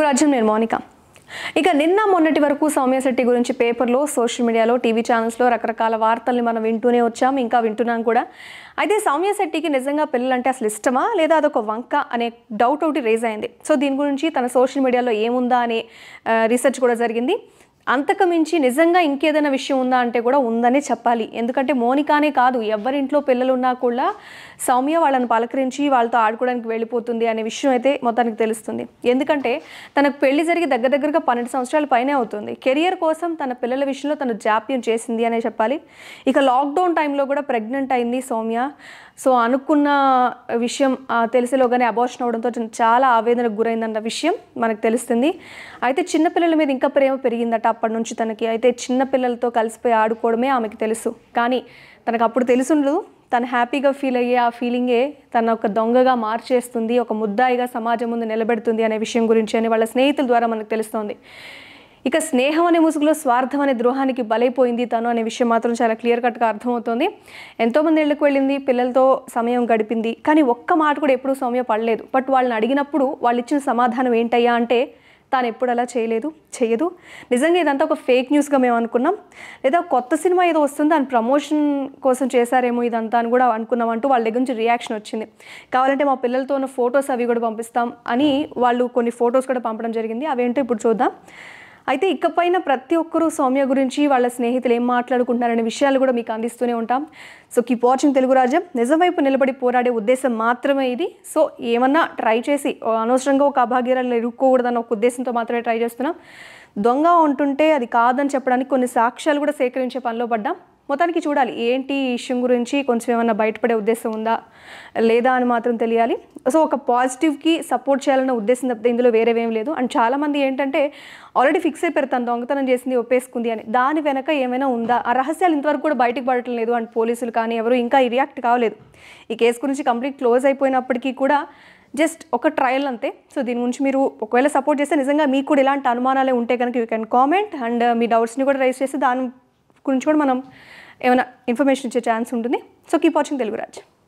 తెలుగురాజ్యం రాజ్యం నేను మౌనిక ఇక నిన్న మొన్నటి వరకు సౌమ్య శెట్టి గురించి పేపర్లో సోషల్ మీడియాలో టీవీ ఛానల్స్లో రకరకాల వార్తల్ని మనం వింటూనే వచ్చాం ఇంకా వింటున్నాం కూడా అయితే సౌమ్య శెట్టికి నిజంగా పిల్లలంటే అసలు ఇష్టమా లేదా అదొక వంక అనే డౌట్ ఒకటి రేజ్ అయింది సో దీని గురించి తన సోషల్ మీడియాలో ఏముందా అనే రీసెర్చ్ కూడా జరిగింది అంతకమించి నిజంగా ఇంకేదైనా విషయం ఉందా అంటే కూడా ఉందనే చెప్పాలి ఎందుకంటే మోనికానే కాదు ఎవరింట్లో పిల్లలున్నా కూడా సౌమ్య వాళ్ళని పలకరించి వాళ్ళతో ఆడుకోవడానికి వెళ్ళిపోతుంది అనే విషయం అయితే మొత్తానికి తెలుస్తుంది ఎందుకంటే తనకు పెళ్లి జరిగి దగ్గర దగ్గరగా పన్నెండు సంవత్సరాల పైనే అవుతుంది కెరియర్ కోసం తన పిల్లల విషయంలో తను జాప్యం చేసింది అనే చెప్పాలి ఇక లాక్డౌన్ టైంలో కూడా ప్రెగ్నెంట్ అయింది సౌమ్య సో అనుకున్న విషయం తెలిసేలోగానే అబోర్షన్ అవడంతో చాలా ఆవేదనకు గురైందన్న విషయం మనకు తెలుస్తుంది అయితే చిన్నపిల్లల మీద ఇంకా ప్రేమ పెరిగిందట అప్పటి నుంచి తనకి అయితే చిన్నపిల్లలతో కలిసిపోయి ఆడుకోవడమే ఆమెకి తెలుసు కానీ తనకు అప్పుడు తెలుసుండదు తను హ్యాపీగా ఫీల్ అయ్యే ఆ ఫీలింగే తన ఒక దొంగగా మార్చేస్తుంది ఒక ముద్దాయిగా సమాజం ముందు నిలబెడుతుంది అనే విషయం గురించి అని వాళ్ళ స్నేహితుల ద్వారా మనకు తెలుస్తోంది ఇక స్నేహం అనే ముసుగులో స్వార్థం అనే ద్రోహానికి బలైపోయింది తను అనే విషయం మాత్రం చాలా క్లియర్ కట్గా అర్థమవుతుంది ఎంతోమంది ఇళ్ళకు వెళ్ళింది పిల్లలతో సమయం గడిపింది కానీ ఒక్క మాట కూడా ఎప్పుడూ సమయం పడలేదు బట్ వాళ్ళని అడిగినప్పుడు వాళ్ళు ఇచ్చిన సమాధానం ఏంటయ్యా అంటే తాను ఎప్పుడు అలా చేయలేదు చేయదు నిజంగా ఇదంతా ఒక ఫేక్ న్యూస్గా మేము అనుకున్నాం లేదా కొత్త సినిమా ఏదో వస్తుంది దాని ప్రమోషన్ కోసం చేశారేమో ఇదంతా అని కూడా అనుకున్నాం అంటూ వాళ్ళ దగ్గర నుంచి రియాక్షన్ వచ్చింది కావాలంటే మా పిల్లలతో ఉన్న ఫొటోస్ అవి కూడా పంపిస్తాం అని వాళ్ళు కొన్ని ఫొటోస్ కూడా పంపడం జరిగింది అవేంటో ఇప్పుడు చూద్దాం అయితే ఇకపైన ప్రతి ఒక్కరూ సౌమ్య గురించి వాళ్ళ స్నేహితులు ఏం మాట్లాడుకుంటున్నారనే విషయాలు కూడా మీకు అందిస్తూనే ఉంటాం సో కీప్ వాచింగ్ తెలుగు రాజ్యం నిజం నిలబడి పోరాడే ఉద్దేశం మాత్రమే ఇది సో ఏమన్నా ట్రై చేసి అనవసరంగా ఒక అభాగ్యాలను ఎరుక్కోకూడదన్న ఒక ఉద్దేశంతో మాత్రమే ట్రై చేస్తున్నాం దొంగ ఉంటుంటే అది కాదని చెప్పడానికి కొన్ని సాక్ష్యాలు కూడా సేకరించే పనిలో పడ్డాం మొత్తానికి చూడాలి ఏంటి ఈ ఇష్యూ గురించి కొంచెం ఏమైనా బయటపడే ఉద్దేశం ఉందా లేదా అని మాత్రం తెలియాలి సో ఒక పాజిటివ్కి సపోర్ట్ చేయాలన్న ఉద్దేశం తప్పితే ఇందులో వేరేవేం లేదు అండ్ చాలామంది ఏంటంటే ఆల్రెడీ ఫిక్స్ అయిపోయారు తను దొంగతనం చేసింది ఒప్పేసుకుంది అని దాని వెనక ఏమైనా ఉందా ఆ రహస్యాలు ఇంతవరకు కూడా బయటకు పడటం లేదు అండ్ పోలీసులు కానీ ఎవరు ఇంకా రియాక్ట్ కావలేదు ఈ కేసు గురించి కంప్లీట్ క్లోజ్ అయిపోయినప్పటికీ కూడా జస్ట్ ఒక ట్రయల్ అంతే సో దీని గురించి మీరు ఒకవేళ సపోర్ట్ చేస్తే నిజంగా మీకు కూడా ఇలాంటి అనుమానాలే ఉంటే కనుక యూ కెన్ కామెంట్ అండ్ మీ డౌట్స్ని కూడా రైజ్ చేస్తే దాని గురించి కూడా మనం ఏమైనా ఇన్ఫర్మేషన్ ఇచ్చే ఛాన్స్ ఉంటుంది సో కీప్ వాచింగ్ తెలుగు